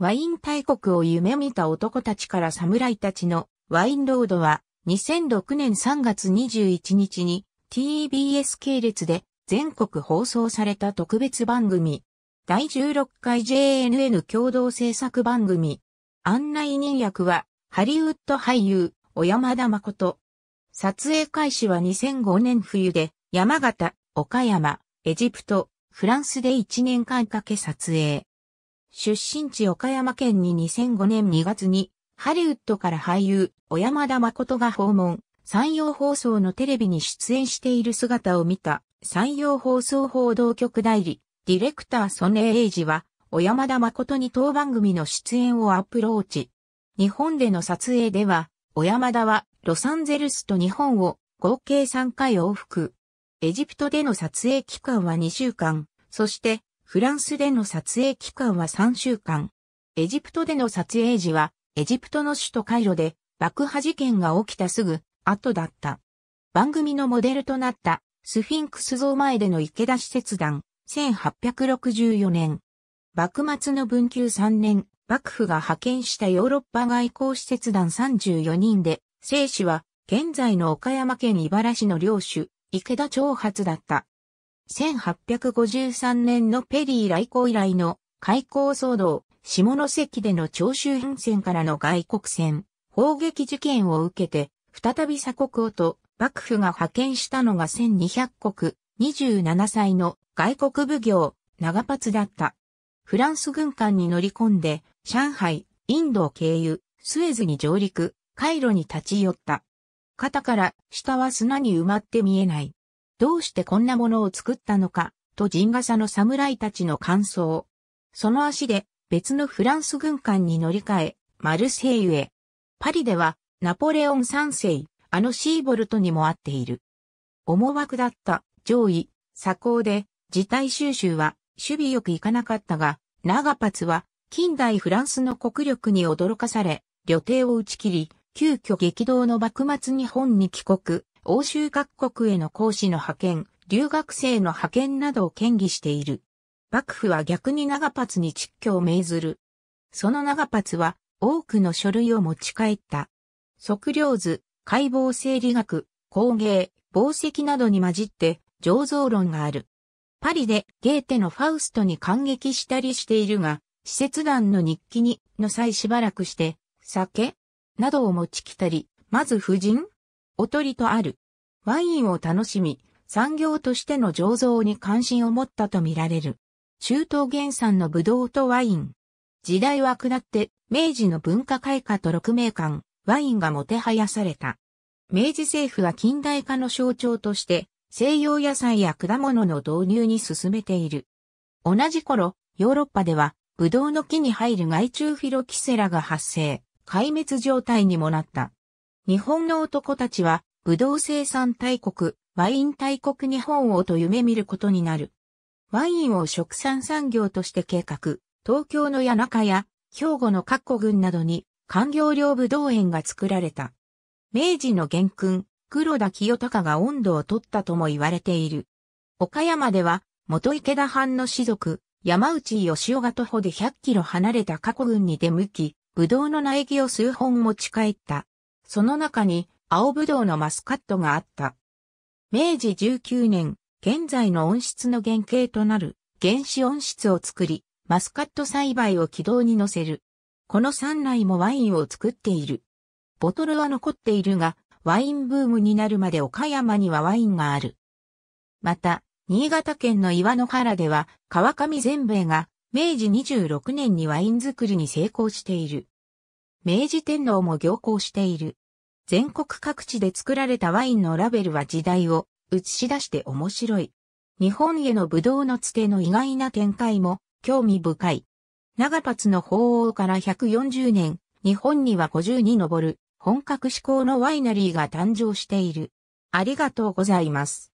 ワイン大国を夢見た男たちから侍たちのワインロードは2006年3月21日に TBS 系列で全国放送された特別番組第16回 JNN 共同制作番組案内人役はハリウッド俳優小山田誠撮影開始は2005年冬で山形、岡山、エジプト、フランスで1年間かけ撮影。出身地岡山県に2005年2月に、ハリウッドから俳優、小山田誠が訪問、山陽放送のテレビに出演している姿を見た、山陽放送報道局代理、ディレクター曽根英二は、小山田誠に当番組の出演をアプローチ。日本での撮影では、小山田はロサンゼルスと日本を合計3回往復。エジプトでの撮影期間は2週間、そしてフランスでの撮影期間は3週間。エジプトでの撮影時は、エジプトの首都カイロで爆破事件が起きたすぐ後だった。番組のモデルとなったスフィンクス像前での池田施設団、1864年。幕末の文久3年、幕府が派遣したヨーロッパ外交施設団34人で、生死は現在の岡山県茨市の領主、池田長発だった。1853年のペリー来航以来の開港騒動、下関での長州沿線からの外国船、砲撃事件を受けて、再び鎖国をと、幕府が派遣したのが1200国、27歳の外国奉行、長髪だった。フランス軍艦に乗り込んで、上海、インドを経由、スエズに上陸、海路に立ち寄った。肩から下は砂に埋まって見えない。どうしてこんなものを作ったのか、と陣笠の侍たちの感想。その足で別のフランス軍艦に乗り換え、マルセイユへ。パリではナポレオン三世、あのシーボルトにも会っている。思惑だった上位、左高で事態収集は守備よくいかなかったが、長髪は近代フランスの国力に驚かされ、旅程を打ち切り、急遽激動の幕末日本に帰国。欧州各国への講師の派遣、留学生の派遣などを兼議している。幕府は逆に長髪に蟄居を命ずる。その長髪は多くの書類を持ち帰った。測量図、解剖生理学、工芸、宝石などに混じって醸造論がある。パリでゲーテのファウストに感激したりしているが、使節団の日記にの際しばらくして、酒などを持ち来たり、まず婦人おとりとある。ワインを楽しみ、産業としての醸造に関心を持ったとみられる。中東原産のブドウとワイン。時代は下って、明治の文化開化と六名館、ワインがもてはやされた。明治政府は近代化の象徴として、西洋野菜や果物の導入に進めている。同じ頃、ヨーロッパでは、ブドウの木に入る害虫フィロキセラが発生、壊滅状態にもなった。日本の男たちは、武道生産大国、ワイン大国日本をと夢見ることになる。ワインを食産産業として計画、東京の谷中や兵庫の各古郡などに官業領武道園が作られた。明治の元君、黒田清隆が温度を取ったとも言われている。岡山では、元池田藩の士族、山内義雄が徒歩で100キロ離れた過去郡に出向き、ぶどうの苗木を数本持ち帰った。その中に青ぶどうのマスカットがあった。明治19年、現在の温室の原型となる原子温室を作り、マスカット栽培を軌道に乗せる。この3内もワインを作っている。ボトルは残っているが、ワインブームになるまで岡山にはワインがある。また、新潟県の岩の原では、川上全米が、明治26年にワイン作りに成功している。明治天皇も行幸している。全国各地で作られたワインのラベルは時代を映し出して面白い。日本へのブドウの付けの意外な展開も興味深い。長髪の法王から140年、日本には50に上る本格志向のワイナリーが誕生している。ありがとうございます。